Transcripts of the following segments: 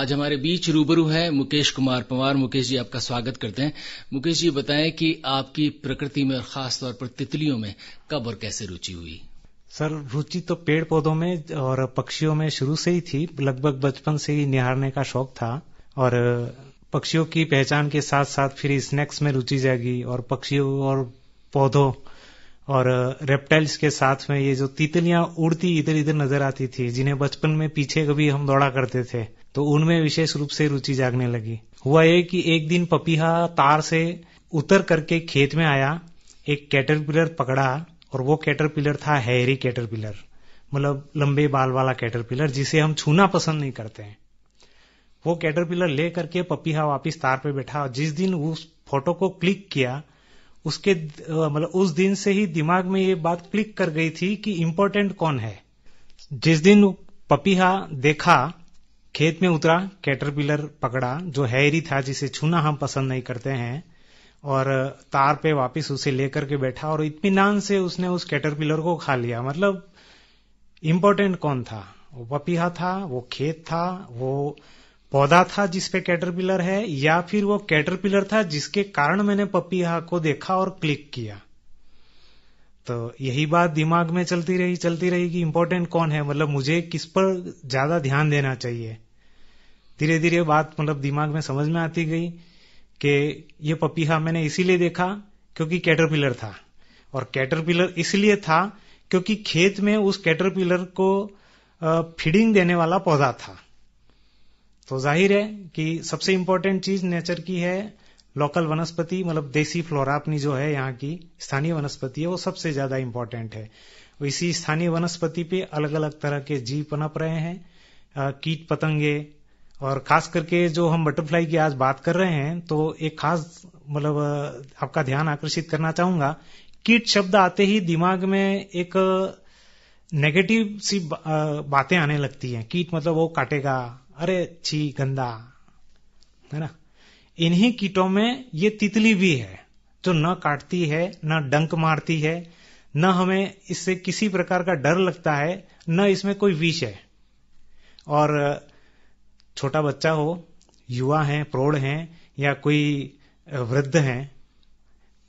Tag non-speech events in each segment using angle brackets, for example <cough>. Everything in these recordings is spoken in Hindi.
आज हमारे बीच रूबरू है मुकेश कुमार पंवार मुकेश जी आपका स्वागत करते हैं मुकेश जी बताएं कि आपकी प्रकृति में और खास तौर पर तितलियों में कब और कैसे रुचि हुई सर रुचि तो पेड़ पौधों में और पक्षियों में शुरू से ही थी लगभग बचपन से ही निहारने का शौक था और पक्षियों की पहचान के साथ साथ फिर स्नैक्स में रुचि जाएगी और पक्षियों और पौधों और रेप्टाइल्स के साथ में ये जो तितलियां उड़ती इधर इधर नजर आती थी जिन्हें बचपन में पीछे कभी हम दौड़ा करते थे तो उनमें विशेष रूप से रुचि जागने लगी हुआ ये कि एक दिन पपीहा तार से उतर करके खेत में आया एक कैटरपिलर पकड़ा और वो कैटरपिलर था हैरी कैटरपिलर मतलब लंबे बाल वाला कैटरपिलर जिसे हम छूना पसंद नहीं करते हैं वो कैटरपिलर ले करके पपीहा वापिस तार पे बैठा और जिस दिन उस फोटो को क्लिक किया उसके मतलब उस दिन से ही दिमाग में ये बात क्लिक कर गई थी कि इम्पोर्टेंट कौन है जिस दिन पपीहा देखा खेत में उतरा कैटरपिलर पकड़ा जो हैरी था जिसे छूना हम पसंद नहीं करते हैं और तार पे वापस उसे लेकर के बैठा और इतमान से उसने उस कैटरपिलर को खा लिया मतलब इम्पोर्टेंट कौन था वो पपीहा था वो खेत था वो पौधा था जिसपे कैटरपिलर है या फिर वो कैटरपिलर था जिसके कारण मैंने पपीहा को देखा और क्लिक किया तो यही बात दिमाग में चलती रही चलती रही कि इम्पोर्टेंट कौन है मतलब मुझे किस पर ज्यादा ध्यान देना चाहिए धीरे धीरे बात मतलब दिमाग में समझ में आती गई कि ये पपीहा मैंने इसीलिए देखा क्योंकि कैटरपिलर था और कैटरपिलर इसलिए था क्योंकि खेत में उस कैटरपिलर को फीडिंग देने वाला पौधा था तो जाहिर है कि सबसे इम्पोर्टेंट चीज नेचर की है लोकल वनस्पति मतलब देसी फ्लोरा अपनी जो है यहाँ की स्थानीय वनस्पति है वो सबसे ज्यादा इम्पोर्टेंट है इसी स्थानीय वनस्पति पे अलग अलग तरह के जीव पनप रहे हैं कीट पतंगे और खास करके जो हम बटरफ्लाई की आज बात कर रहे हैं तो एक खास मतलब आपका ध्यान आकर्षित करना चाहूंगा कीट शब्द आते ही दिमाग में एक नेगेटिव सी बातें आने लगती हैं कीट मतलब वो काटेगा अरे छी गंदा है ना इन्हीं कीटों में ये तितली भी है जो न काटती है न डंक मारती है न हमें इससे किसी प्रकार का डर लगता है न इसमें कोई विष है और छोटा बच्चा हो युवा है प्रौढ़ है या कोई वृद्ध है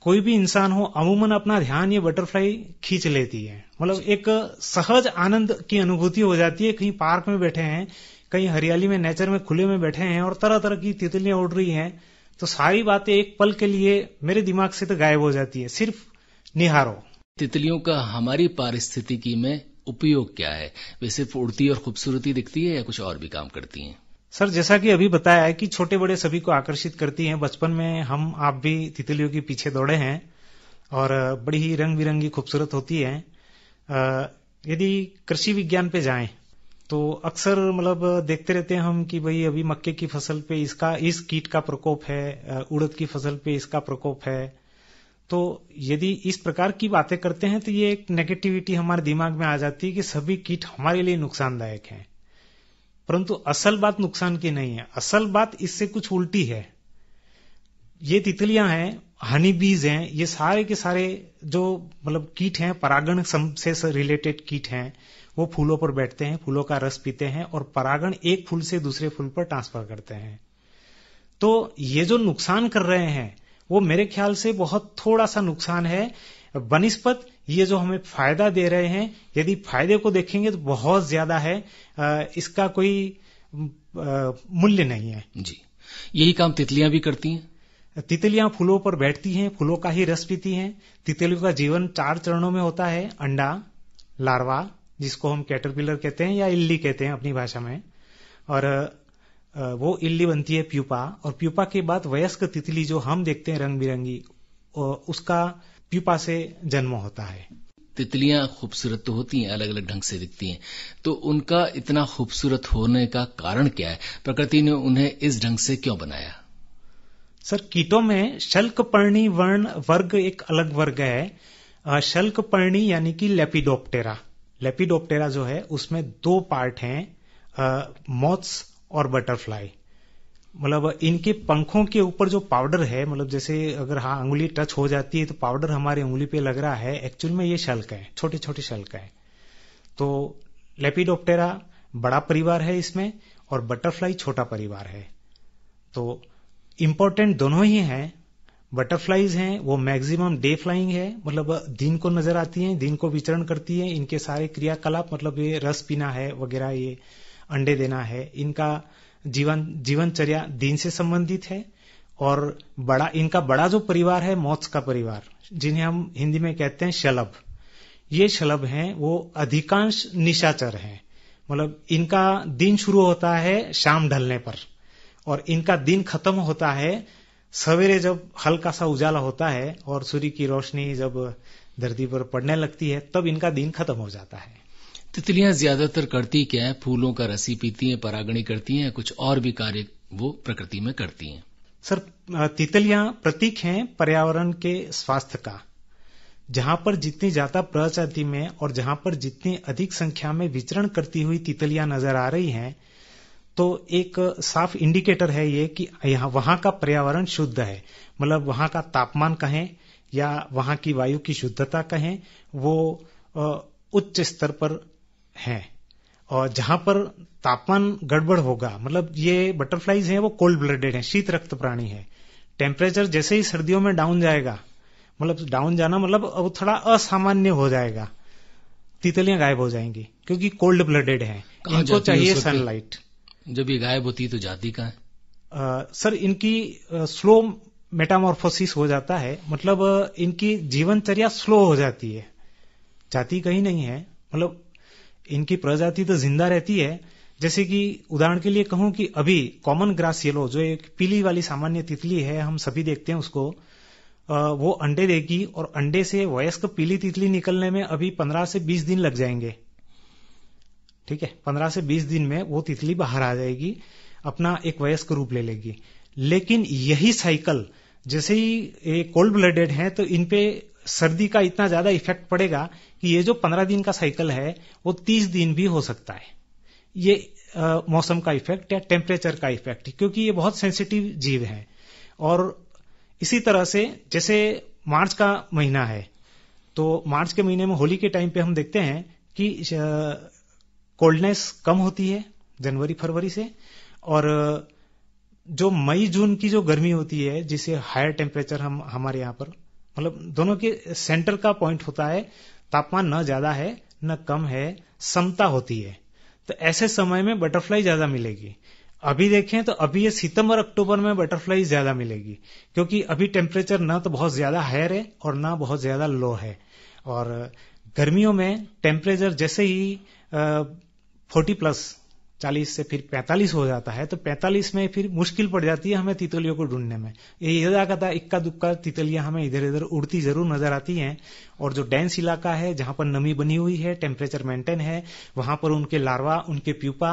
कोई भी इंसान हो अमूमन अपना ध्यान ये बटरफ्लाई खींच लेती है मतलब एक सहज आनंद की अनुभूति हो जाती है कहीं पार्क में बैठे हैं कहीं हरियाली में नेचर में खुले में बैठे हैं और तरह तरह की तितलियां उड़ रही हैं तो सारी बातें एक पल के लिए मेरे दिमाग से तो गायब हो जाती है सिर्फ निहारो तितलियों का हमारी पारिस्थितिकी में उपयोग क्या है वे सिर्फ उड़ती और खूबसूरती दिखती है या कुछ और भी काम करती हैं सर जैसा कि अभी बताया है कि छोटे बड़े सभी को आकर्षित करती हैं बचपन में हम आप भी तितलियों के पीछे दौड़े हैं और बड़ी ही रंग बिरंगी खूबसूरत होती है यदि कृषि विज्ञान पे जाएं तो अक्सर मतलब देखते रहते हैं हम कि भाई अभी मक्के की फसल पे इसका इस कीट का प्रकोप है उड़द की फसल पे इसका प्रकोप है तो यदि इस प्रकार की बातें करते हैं तो ये एक नेगेटिविटी हमारे दिमाग में आ जाती है कि सभी कीट हमारे लिए नुकसानदायक हैं परंतु असल बात नुकसान की नहीं है असल बात इससे कुछ उल्टी है ये तितलियां हैं हनी बीज हैं ये सारे के सारे जो मतलब कीट हैं परागण से रिलेटेड कीट हैं वो फूलों पर बैठते हैं फूलों का रस पीते हैं और परागण एक फूल से दूसरे फूल पर ट्रांसफर करते हैं तो ये जो नुकसान कर रहे हैं वो मेरे ख्याल से बहुत थोड़ा सा नुकसान है बनस्पत ये जो हमें फायदा दे रहे हैं यदि फायदे को देखेंगे तो बहुत ज्यादा है इसका कोई मूल्य नहीं है जी यही काम तितलियां भी करती हैं तितलियां फूलों पर बैठती हैं फूलों का ही रस पीती हैं तितलियों का जीवन चार चरणों में होता है अंडा लार्वा जिसको हम कैटरपिलर कहते हैं या इल्ली कहते हैं अपनी भाषा में और वो इल्ली बनती है प्यूपा और प्यूपा के बाद वयस्क तितली जो हम देखते हैं रंग बिरंगी उसका प्यूपा से जन्म होता है तितलियां खूबसूरत तो होती हैं अलग अलग ढंग से दिखती हैं तो उनका इतना खूबसूरत होने का कारण क्या है प्रकृति ने उन्हें इस ढंग से क्यों बनाया सर कीटों में शल्क पर्णी वर्ण वर्ग एक अलग वर्ग है शल्क पर्णी यानी कि लेपिडोप्टेरा लेपिडोप्टेरा जो है उसमें दो पार्ट हैं मॉथ्स और बटरफ्लाई मतलब इनके पंखों के ऊपर जो पाउडर है मतलब जैसे अगर हाँ उंगली टच हो जाती है तो पाउडर हमारी उंगली पे लग रहा है एक्चुअल में ये शल्क है छोटे छोटे शल्क है तो लेपिडोप्टेरा बड़ा परिवार है इसमें और बटरफ्लाई छोटा परिवार है तो इम्पोर्टेंट दोनों ही हैं बटरफ्लाइज हैं वो मैक्सिमम डे फ्लाइंग है मतलब दिन को नजर आती हैं दिन को विचरण करती हैं इनके सारे क्रियाकलाप मतलब ये रस पीना है वगैरह ये अंडे देना है इनका जीवन जीवनचर्या दीन से संबंधित है और बड़ा इनका बड़ा जो परिवार है मौत का परिवार जिन्हें हम हिंदी में कहते हैं शलभ ये शलभ हैं वो अधिकांश निशाचर हैं मतलब इनका दिन शुरू होता है शाम ढलने पर और इनका दिन खत्म होता है सवेरे जब हल्का सा उजाला होता है और सूर्य की रोशनी जब धरती पर पड़ने लगती है तब इनका दिन खत्म हो जाता है तितलियां ज्यादातर करती क्या है फूलों का रसी पीती हैं परागणी करती हैं कुछ और भी कार्य वो प्रकृति में करती हैं सर तितलियां प्रतीक हैं पर्यावरण के स्वास्थ्य का जहां पर जितनी ज्यादा प्रजाति में और जहां पर जितनी अधिक संख्या में विचरण करती हुई तितलियां नजर आ रही हैं तो एक साफ इंडिकेटर है ये कि यहाँ वहां का पर्यावरण शुद्ध है मतलब वहां का तापमान कहें या वहां की वायु की शुद्धता कहें वो उच्च स्तर पर हैं और जहां पर तापमान गड़बड़ होगा मतलब ये बटरफ्लाईज हैं वो कोल्ड ब्लडेड हैं शीत रक्त प्राणी है टेम्परेचर जैसे ही सर्दियों में डाउन जाएगा मतलब डाउन जाना मतलब वो थोड़ा असामान्य हो जाएगा तितलियां गायब हो जाएंगी क्योंकि कोल्ड ब्लडेड है इनको चाहिए सनलाइट जब ये गायब होती तो जाती कहा है सर इनकी स्लो मेटामोर्फोसिस हो जाता है मतलब इनकी जीवनचर्या स्लो हो जाती है जाती कहीं नहीं है मतलब इनकी प्रजाति तो जिंदा रहती है जैसे कि उदाहरण के लिए कहूं कि अभी कॉमन ग्रास येलो जो एक पीली वाली सामान्य तितली है हम सभी देखते हैं उसको वो अंडे देगी और अंडे से वयस्क पीली तितली निकलने में अभी पंद्रह से बीस दिन लग जाएंगे ठीक है पंद्रह से बीस दिन में वो तितली बाहर आ जाएगी अपना एक वयस्क रूप ले लेगी लेकिन यही साइकिल जैसे ही कोल्ड ब्लडेड है तो इनपे सर्दी का इतना ज़्यादा इफेक्ट पड़ेगा कि ये जो पंद्रह दिन का साइकिल है वो तीस दिन भी हो सकता है ये आ, मौसम का इफेक्ट या टेम्परेचर का इफेक्ट क्योंकि ये बहुत सेंसिटिव जीव है और इसी तरह से जैसे मार्च का महीना है तो मार्च के महीने में होली के टाइम पे हम देखते हैं कि कोल्डनेस कम होती है जनवरी फरवरी से और जो मई जून की जो गर्मी होती है जिसे हायर टेम्परेचर हम हमारे यहाँ पर मतलब दोनों के सेंटर का पॉइंट होता है तापमान न ज्यादा है न कम है समता होती है तो ऐसे समय में बटरफ्लाई ज्यादा मिलेगी अभी देखें तो अभी ये सितंबर अक्टूबर में बटरफ्लाई ज्यादा मिलेगी क्योंकि अभी टेम्परेचर ना तो बहुत ज्यादा हायर है और ना बहुत ज्यादा लो है और गर्मियों में टेम्परेचर जैसे ही फोर्टी प्लस चालीस से फिर पैंतालीस हो जाता है तो पैंतालीस में फिर मुश्किल पड़ जाती है हमें तितलियों को ढूंढने में ये इलाका था इक्का दुक्का तितलियां हमें इधर इधर उड़ती जरूर नजर आती हैं और जो डेंस इलाका है जहां पर नमी बनी हुई है टेम्परेचर मेंटेन है वहां पर उनके लार्वा उनके प्यूपा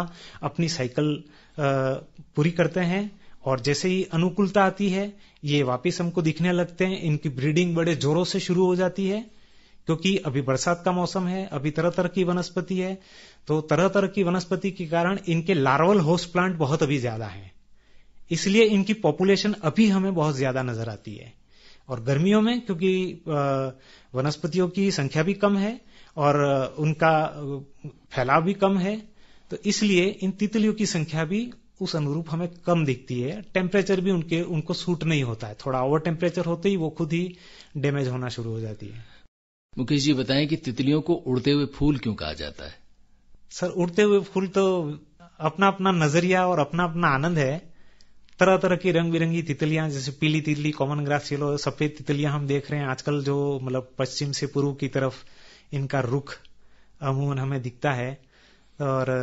अपनी साइकिल पूरी करते हैं और जैसे ही अनुकूलता आती है ये वापिस हमको दिखने लगते हैं इनकी ब्रीडिंग बड़े जोरों से शुरू हो जाती है क्योंकि अभी बरसात का मौसम है अभी तरह तरह की वनस्पति है तो तरह तरह की वनस्पति के कारण इनके लार्वल होस्ट प्लांट बहुत अभी ज्यादा है इसलिए इनकी पॉपुलेशन अभी हमें बहुत ज्यादा नजर आती है और गर्मियों में क्योंकि वनस्पतियों की संख्या भी कम है और उनका फैलाव भी कम है तो इसलिए इन तितलियों की संख्या भी उस अनुरूप हमें कम दिखती है टेम्परेचर भी उनके उनको सूट नहीं होता है थोड़ा ओवर टेम्परेचर होते ही वो खुद ही डैमेज होना शुरू हो जाती है मुकेश जी बताएं कि तितलियों को उड़ते हुए फूल क्यों कहा जाता है सर उड़ते हुए फूल तो अपना अपना नजरिया और अपना अपना आनंद है तरह तरह की रंग बिरंगी तितलियां जैसे पीली तितली कॉमन ग्रास येलो सफेद तितलियां हम देख रहे हैं आजकल जो मतलब पश्चिम से पूर्व की तरफ इनका रुख अमूमन हमें दिखता है और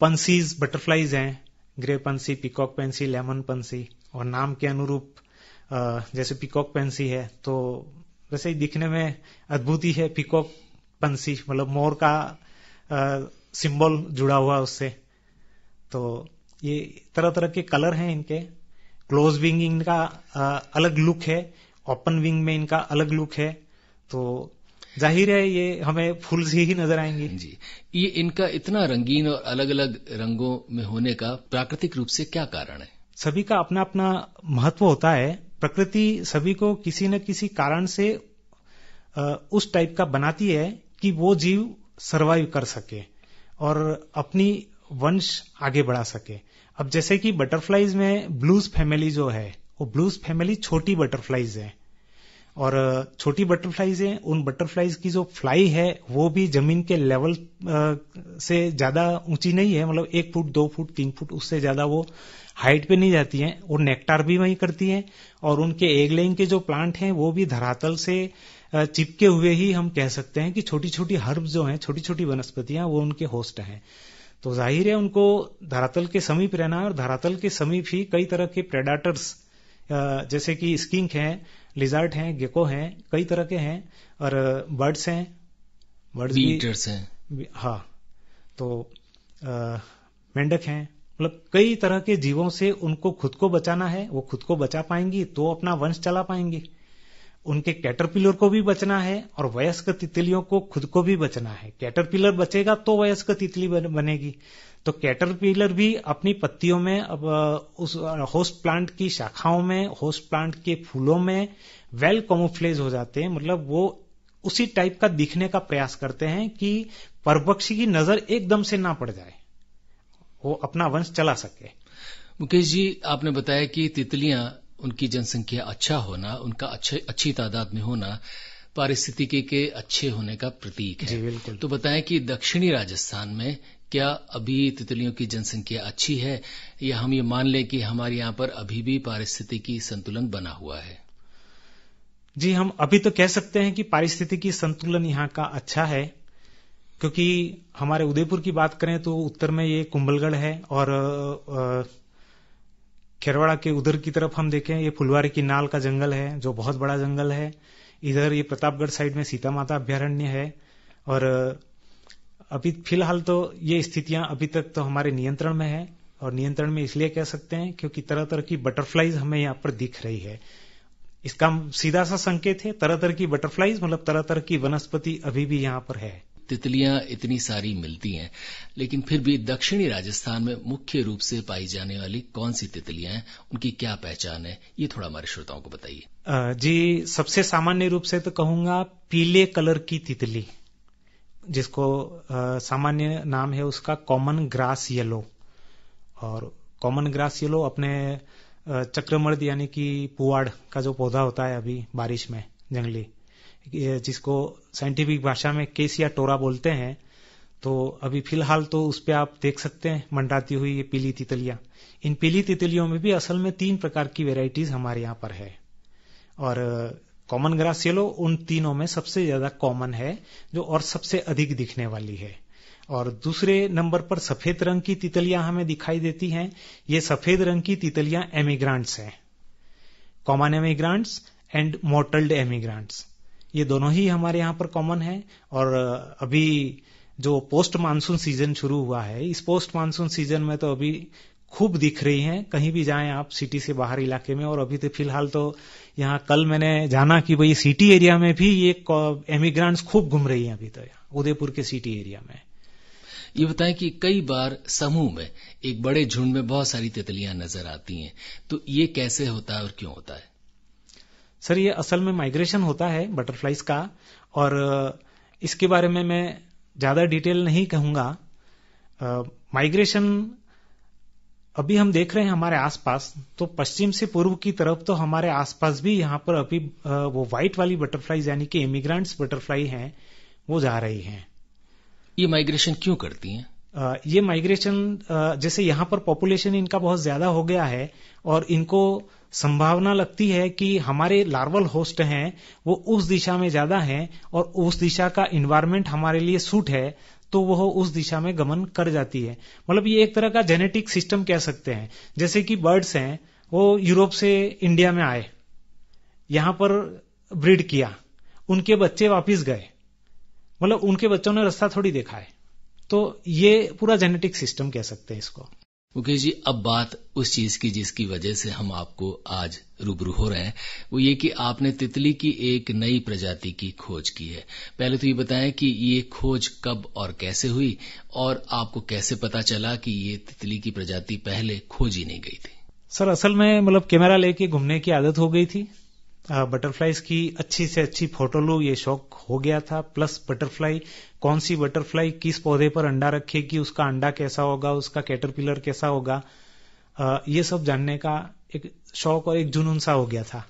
पंसीज बटरफ्लाईज हैं grey pansy peacock pansy lemon pansy और नाम के अनुरूप जैसे पिकॉक पेंसी है तो वैसे ही दिखने में अद्भुत ही है पिकॉक पंसी मतलब मोर का सिंबल जुड़ा हुआ उससे तो ये तरह तरह के कलर हैं इनके क्लोज विंग इनका अलग लुक है ओपन विंग में इनका अलग लुक है तो जाहिर है ये हमें फूल से ही नजर आएंगे जी ये इनका इतना रंगीन और अलग अलग रंगों में होने का प्राकृतिक रूप से क्या कारण है सभी का अपना अपना महत्व होता है प्रकृति सभी को किसी न किसी कारण से उस टाइप का बनाती है कि वो जीव सरवाइव कर सके और अपनी वंश आगे बढ़ा सके अब जैसे कि बटरफ्लाइज में ब्लूज फैमिली जो है वो ब्लूज फैमिली छोटी बटरफ्लाइज है और छोटी बटरफ्लाईज हैं उन बटरफ्लाईज की जो फ्लाई है वो भी जमीन के लेवल से ज्यादा ऊंची नहीं है मतलब एक फुट दो फुट तीन फुट उससे ज्यादा वो हाइट पे नहीं जाती हैं और नेक्टार भी वहीं करती हैं और उनके लेंग के जो प्लांट हैं वो भी धरातल से चिपके हुए ही हम कह सकते हैं कि छोटी छोटी हर्ब जो हैं छोटी छोटी वनस्पतियां वो उनके होस्ट हैं तो जाहिर है उनको धरातल के समीप रहना और धरातल के समीप ही कई तरह के प्रेडाटर्स जैसे कि स्किंक हैं लिजार्ट हैं गेको हैं कई तरह के हैं और बर्ड्स uh, हैं बर्ड्स भी हैं हाँ तो uh, मेंढक हैं मतलब कई तरह के जीवों से उनको खुद को बचाना है वो खुद को बचा पाएंगी तो अपना वंश चला पाएंगी उनके कैटरपिलर को भी बचना है और वयस्क तितलियों को खुद को भी बचना है कैटरपिलर बचेगा तो वयस्क तितली बनेगी तो कैटरपिलर भी अपनी पत्तियों में अब उस होस्ट प्लांट की शाखाओं में होस्ट प्लांट के फूलों में वेल कॉमोफ्लेज हो जाते हैं मतलब वो उसी टाइप का दिखने का प्रयास करते हैं कि परपक्षी की नजर एकदम से ना पड़ जाए वो अपना वंश चला सके मुकेश जी आपने बताया कि तितलियां उनकी जनसंख्या अच्छा होना उनका अच्छे अच्छी तादाद में होना पारिस्थितिकी के अच्छे होने का प्रतीक है जी बिल्कुल तो बताएं कि दक्षिणी राजस्थान में क्या अभी तितलियों की जनसंख्या अच्छी है या हम ये मान लें कि हमारे यहाँ पर अभी भी पारिस्थितिकी संतुलन बना हुआ है जी हम अभी तो कह सकते हैं कि पारिस्थितिकी संतुलन यहाँ का अच्छा है क्योंकि हमारे उदयपुर की बात करें तो उत्तर में ये कुंभलगढ़ है और खेरवाड़ा के उधर की तरफ हम देखें ये फुलवारी की नाल का जंगल है जो बहुत बड़ा जंगल है इधर ये प्रतापगढ़ साइड में सीता माता अभ्यारण्य है और अभी फिलहाल तो ये स्थितियां अभी तक तो हमारे नियंत्रण में है और नियंत्रण में इसलिए कह सकते हैं क्योंकि तरह तरह की बटरफ्लाईज हमें यहां पर दिख रही है इसका सीधा सा संकेत है तरह तरह की बटरफ्लाईज मतलब तरह तरह की वनस्पति अभी भी यहां पर है तितलियां इतनी सारी मिलती हैं लेकिन फिर भी दक्षिणी राजस्थान में मुख्य रूप से पाई जाने वाली कौन सी तितलियां हैं उनकी क्या पहचान है ये थोड़ा हमारे श्रोताओं को बताइए जी सबसे सामान्य रूप से तो कहूंगा पीले कलर की तितली जिसको सामान्य नाम है उसका कॉमन ग्रास येलो और कॉमन ग्रास येलो अपने चक्रमर्द यानी कि पुआड़ का जो पौधा होता है अभी बारिश में जंगली जिसको साइंटिफिक भाषा में केसिया टोरा बोलते हैं तो अभी फिलहाल तो उस पर आप देख सकते हैं मंडराती हुई ये पीली तितलियां इन पीली तितलियों में भी असल में तीन प्रकार की वेराइटीज हमारे यहाँ पर है और कॉमन ग्रास येलो उन तीनों में सबसे ज्यादा कॉमन है जो और सबसे अधिक दिखने वाली है और दूसरे नंबर पर सफेद रंग की तितलियां हमें दिखाई देती हैं ये सफेद रंग की तितलियां एमिग्रांट्स हैं कॉमन एमिग्रांट्स एंड मोटल्ड एमिग्रांट्स ये दोनों ही हमारे यहां पर कॉमन है और अभी जो पोस्ट मानसून सीजन शुरू हुआ है इस पोस्ट मानसून सीजन में तो अभी खूब दिख रही हैं कहीं भी जाएं आप सिटी से बाहर इलाके में और अभी तो फिलहाल तो यहाँ कल मैंने जाना कि भाई सिटी एरिया में भी ये एमिग्रांट्स खूब घूम रही हैं अभी तो उदयपुर के सिटी एरिया में ये बताएं कि कई बार समूह में एक बड़े झुंड में बहुत सारी तितलियां नजर आती हैं तो ये कैसे होता है और क्यों होता है सर ये असल में माइग्रेशन होता है बटरफ्लाइज का और इसके बारे में मैं ज्यादा डिटेल नहीं कहूंगा माइग्रेशन अभी हम देख रहे हैं हमारे आसपास तो पश्चिम से पूर्व की तरफ तो हमारे आसपास भी यहाँ पर अभी वो व्हाइट वाली बटरफ्लाई यानी कि इमिग्रेंट्स बटरफ्लाई हैं वो जा रही हैं ये माइग्रेशन क्यों करती हैं ये माइग्रेशन जैसे यहाँ पर पॉपुलेशन इनका बहुत ज्यादा हो गया है और इनको संभावना लगती है कि हमारे लार्वल होस्ट हैं वो उस दिशा में ज्यादा हैं और उस दिशा का इन्वायरमेंट हमारे लिए सूट है तो वह उस दिशा में गमन कर जाती है मतलब ये एक तरह का जेनेटिक सिस्टम कह सकते हैं जैसे कि बर्ड्स हैं वो यूरोप से इंडिया में आए यहां पर ब्रीड किया उनके बच्चे वापिस गए मतलब उनके बच्चों ने रास्ता थोड़ी देखा है तो ये पूरा जेनेटिक सिस्टम कह सकते हैं इसको मुकेश जी अब बात उस चीज की जिसकी वजह से हम आपको आज रूबरू हो रहे हैं वो ये कि आपने तितली की एक नई प्रजाति की खोज की है पहले तो ये बताएं कि ये खोज कब और कैसे हुई और आपको कैसे पता चला कि ये तितली की प्रजाति पहले खोजी नहीं गई थी सर असल में मतलब कैमरा लेके घूमने की आदत हो गई थी बटरफ्लाईज की अच्छी से अच्छी फोटो लो ये शौक हो गया था प्लस बटरफ्लाई कौन सी बटरफ्लाई किस पौधे पर अंडा रखेगी उसका अंडा कैसा होगा उसका कैटरपिलर कैसा होगा ये सब जानने का एक शौक और एक जुनून सा हो गया था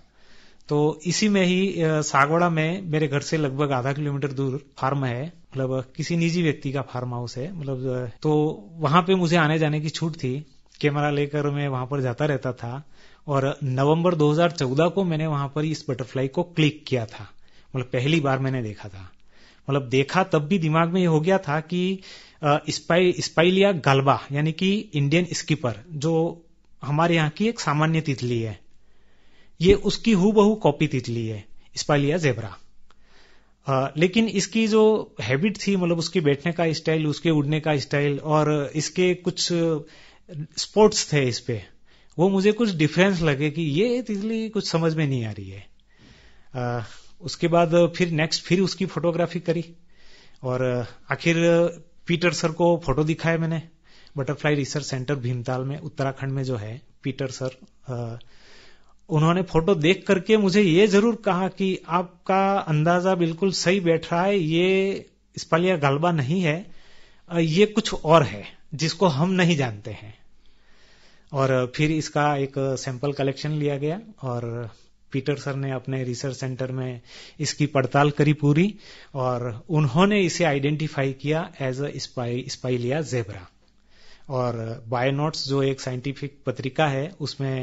तो इसी में ही सागवाड़ा में मेरे घर से लगभग आधा किलोमीटर दूर फार्म है मतलब किसी निजी व्यक्ति का फार्म हाउस है मतलब तो वहां पे मुझे आने जाने की छूट थी कैमरा लेकर मैं वहां पर जाता रहता था और नवंबर 2014 को मैंने वहां पर इस बटरफ्लाई को क्लिक किया था मतलब पहली बार मैंने देखा था मतलब देखा तब भी दिमाग में ये हो गया था कि स्पाइलिया गलबा यानी कि इंडियन स्कीपर जो हमारे यहाँ की एक सामान्य तितली है ये उसकी हूबहू कॉपी तितली है स्पाइलिया जेबरा आ, लेकिन इसकी जो हैबिट थी मतलब उसके बैठने का स्टाइल उसके उड़ने का स्टाइल और इसके कुछ स्पोर्ट्स थे इसपे वो मुझे कुछ डिफरेंस लगे कि ये तितली कुछ समझ में नहीं आ रही है आ, उसके बाद फिर नेक्स्ट फिर उसकी फोटोग्राफी करी और आखिर पीटर सर को फोटो दिखाया मैंने बटरफ्लाई रिसर्च सेंटर भीमताल में उत्तराखंड में जो है पीटर सर आ, उन्होंने फोटो देख करके मुझे ये जरूर कहा कि आपका अंदाजा बिल्कुल सही बैठ रहा है ये स्पालिया गलबा नहीं है ये कुछ और है जिसको हम नहीं जानते हैं और फिर इसका एक सैंपल कलेक्शन लिया गया और पीटर सर ने अपने रिसर्च सेंटर में इसकी पड़ताल करी पूरी और उन्होंने इसे आइडेंटिफाई किया एज अ स्पाई स्पाइलिया जेबरा और बायोनोट्स जो एक साइंटिफिक पत्रिका है उसमें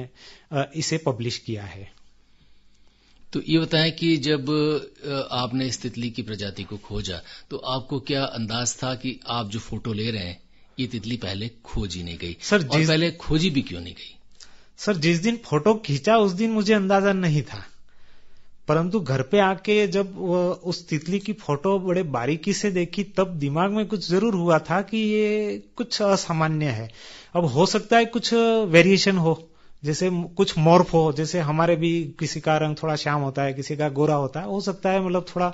इसे पब्लिश किया है तो ये बताएं कि जब आपने इस तितली की प्रजाति को खोजा तो आपको क्या अंदाज था कि आप जो फोटो ले रहे हैं ये तितली पहले खोजी नहीं गई सर और पहले खोजी भी क्यों नहीं गई सर जिस दिन फोटो खींचा उस दिन मुझे अंदाजा नहीं था परंतु घर पे आके जब उस तितली की फोटो बड़े बारीकी से देखी तब दिमाग में कुछ जरूर हुआ था कि ये कुछ असामान्य है अब हो सकता है कुछ वेरिएशन हो जैसे कुछ मॉर्फ हो जैसे हमारे भी किसी का रंग थोड़ा श्याम होता है किसी का गोरा होता है हो सकता है मतलब थोड़ा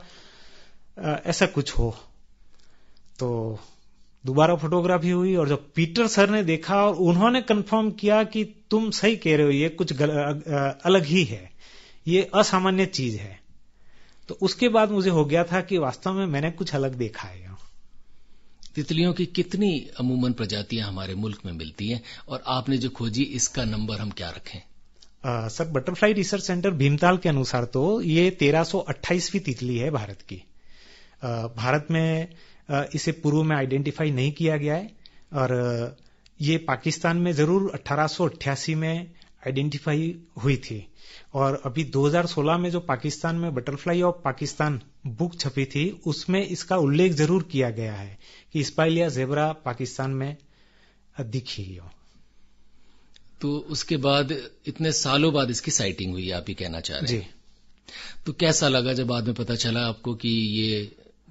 ऐसा कुछ हो तो दोबारा फोटोग्राफी हुई और जब पीटर सर ने देखा और उन्होंने कंफर्म किया कि तुम सही कह रहे हो ये कुछ गल, अलग ही है ये असामान्य चीज है तो उसके बाद मुझे हो गया था कि वास्तव में मैंने कुछ अलग देखा है तितलियों की कितनी अमूमन प्रजातियां हमारे मुल्क में मिलती हैं और आपने जो खोजी इसका नंबर हम क्या रखें आ, sir butterfly research centre Bhimtal के अनुसार तो ये तेरह तितली है भारत की आ, भारत में इसे पूर्व में आइडेंटिफाई नहीं किया गया है और ये पाकिस्तान में जरूर 1888 में आइडेंटिफाई हुई थी और अभी 2016 में जो पाकिस्तान में बटरफ्लाई ऑफ पाकिस्तान बुक छपी थी उसमें इसका उल्लेख जरूर किया गया है कि स्पाइलिया जेबरा पाकिस्तान में दिखी हो तो उसके बाद इतने सालों बाद इसकी साइटिंग हुई आप ही कहना चाह रहे हैं तो कैसा लगा जब बाद में पता चला आपको कि ये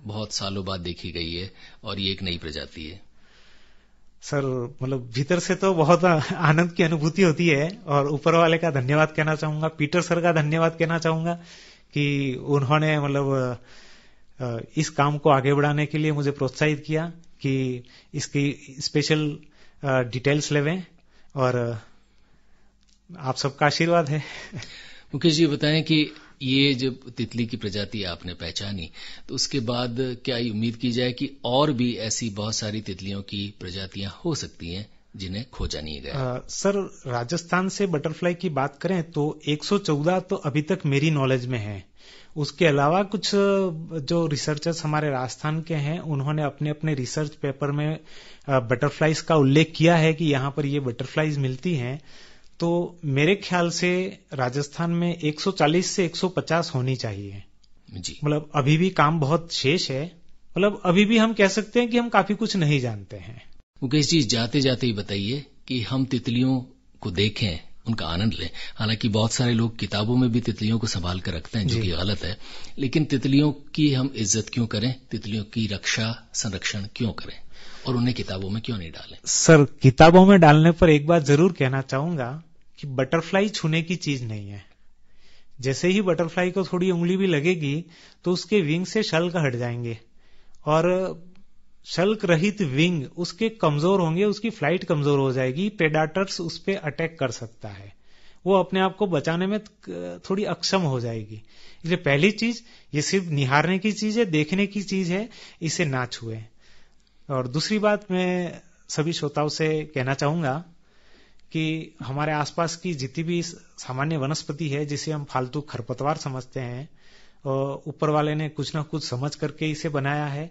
बहुत सालों बाद देखी गई है और ये एक नई प्रजाति है सर मतलब भीतर से तो बहुत <laughs> आनंद की अनुभूति होती है और ऊपर वाले का धन्यवाद कहना चाहूंगा पीटर सर का धन्यवाद कहना चाहूंगा कि उन्होंने मतलब इस काम को आगे बढ़ाने के लिए मुझे प्रोत्साहित किया कि इसकी स्पेशल डिटेल्स ले और आप सबका आशीर्वाद है मुकेश जी बताएं कि ये जब तितली की प्रजाति आपने पहचानी तो उसके बाद क्या उम्मीद की जाए कि और भी ऐसी बहुत सारी तितलियों की प्रजातियां हो सकती हैं जिन्हें खोजा नहीं गया सर राजस्थान से बटरफ्लाई की बात करें तो 114 तो अभी तक मेरी नॉलेज में है उसके अलावा कुछ जो रिसर्चर्स हमारे राजस्थान के हैं उन्होंने अपने अपने रिसर्च पेपर में बटरफ्लाइज का उल्लेख किया है कि यहाँ पर ये बटरफ्लाइज मिलती हैं तो मेरे ख्याल से राजस्थान में 140 से 150 होनी चाहिए जी मतलब अभी भी काम बहुत शेष है मतलब अभी भी हम कह सकते हैं कि हम काफी कुछ नहीं जानते हैं मुकेश जी जाते जाते ही बताइए कि हम तितलियों को देखें उनका आनंद लें हालांकि बहुत सारे लोग किताबों में भी तितलियों को संभाल कर रखते हैं जो कि गलत है लेकिन तितलियों की हम इज्जत क्यों करें तितलियों की रक्षा संरक्षण क्यों करें और उन्हें किताबों में क्यों नहीं डालें सर किताबों में डालने पर एक बात जरूर कहना चाहूंगा कि बटरफ्लाई छूने की चीज नहीं है जैसे ही बटरफ्लाई को थोड़ी उंगली भी लगेगी तो उसके विंग से शल्क हट जाएंगे और शल्क रहित विंग उसके कमजोर होंगे उसकी फ्लाइट कमजोर हो जाएगी पेडाटर्स उस पर अटैक कर सकता है वो अपने आप को बचाने में थोड़ी अक्षम हो जाएगी इसलिए पहली चीज ये सिर्फ निहारने की चीज है देखने की चीज है इसे ना छुए और दूसरी बात मैं सभी श्रोताओं से कहना चाहूंगा कि हमारे आसपास की जितनी भी सामान्य वनस्पति है जिसे हम फालतू खरपतवार समझते हैं ऊपर वाले ने कुछ ना कुछ समझ करके इसे बनाया है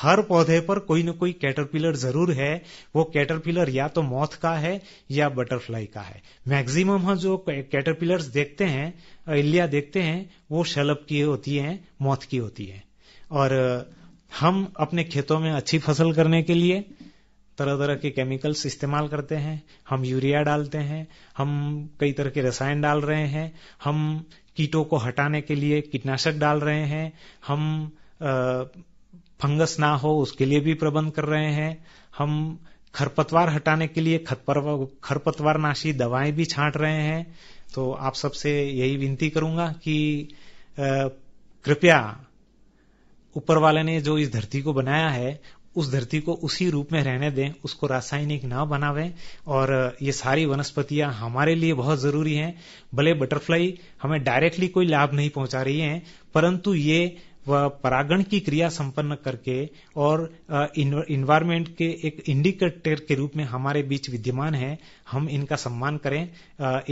हर पौधे पर कोई ना कोई कैटरपिलर जरूर है वो कैटरपिलर या तो मौथ का है या बटरफ्लाई का है मैक्सिमम हम जो कैटरपिलर्स देखते हैं इलिया देखते हैं वो शलभ की होती हैं मौथ की होती है और हम अपने खेतों में अच्छी फसल करने के लिए तरह तरह के केमिकल्स इस्तेमाल करते हैं हम यूरिया डालते हैं हम कई तरह के रसायन डाल रहे हैं हम कीटों को हटाने के लिए कीटनाशक डाल रहे हैं हम फंगस ना हो उसके लिए भी प्रबंध कर रहे हैं हम खरपतवार हटाने के लिए खरपतवार नाशी दवाएं भी छांट रहे हैं तो आप सबसे यही विनती करूंगा कि कृपया ऊपर वाले ने जो इस धरती को बनाया है उस धरती को उसी रूप में रहने दें उसको रासायनिक ना बनावें और ये सारी वनस्पतियां हमारे लिए बहुत जरूरी हैं भले बटरफ्लाई हमें डायरेक्टली कोई लाभ नहीं पहुंचा रही हैं परंतु ये वह परागण की क्रिया संपन्न करके और इन्वायरमेंट के एक इंडिकेटर के रूप में हमारे बीच विद्यमान है हम इनका सम्मान करें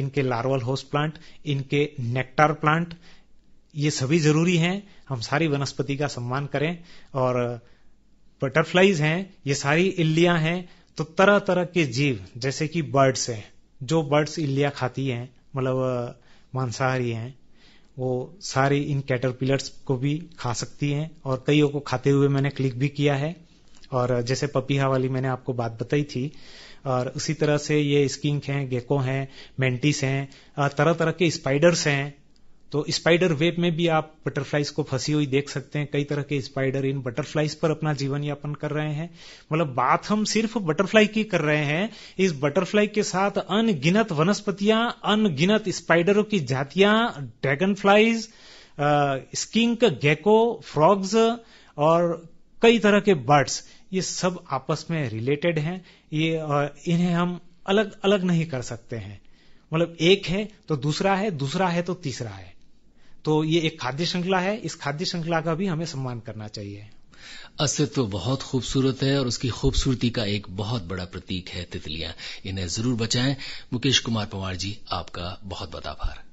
इनके लार्वल होस्ट प्लांट इनके नेक्टार प्लांट ये सभी जरूरी हैं हम सारी वनस्पति का सम्मान करें और बटरफ्लाईज हैं ये सारी इल्लियां हैं तो तरह तरह के जीव जैसे कि बर्ड्स हैं जो बर्ड्स इल्लियां खाती हैं मतलब मांसाहारी हैं वो सारी इन कैटरपिलर्स को भी खा सकती हैं और कईयों को खाते हुए मैंने क्लिक भी किया है और जैसे पपीहा वाली मैंने आपको बात बताई थी और उसी तरह से ये स्किंक हैं गेको हैं मेंटिस हैं तरह तरह के स्पाइडर्स हैं तो स्पाइडर वेब में भी आप बटरफ्लाइज को फंसी हुई देख सकते हैं कई तरह के स्पाइडर इन बटरफ्लाइज पर अपना जीवन यापन कर रहे हैं मतलब बात हम सिर्फ बटरफ्लाई की कर रहे हैं इस बटरफ्लाई के साथ अनगिनत वनस्पतियां अनगिनत स्पाइडरों की जातियां dragonflies skink gecko frogs और कई तरह के बर्ड्स ये सब आपस में रिलेटेड हैं ये इन्हें हम अलग अलग नहीं कर सकते हैं मतलब एक है तो दूसरा है दूसरा है तो तीसरा है तो ये एक खाद्य श्रृंखला है इस खाद्य श्रृंखला का भी हमें सम्मान करना चाहिए अस्तित्व तो बहुत खूबसूरत है और उसकी खूबसूरती का एक बहुत बड़ा प्रतीक है तितलियां इन्हें जरूर बचाएं मुकेश कुमार पंवार जी आपका बहुत बहुत आभार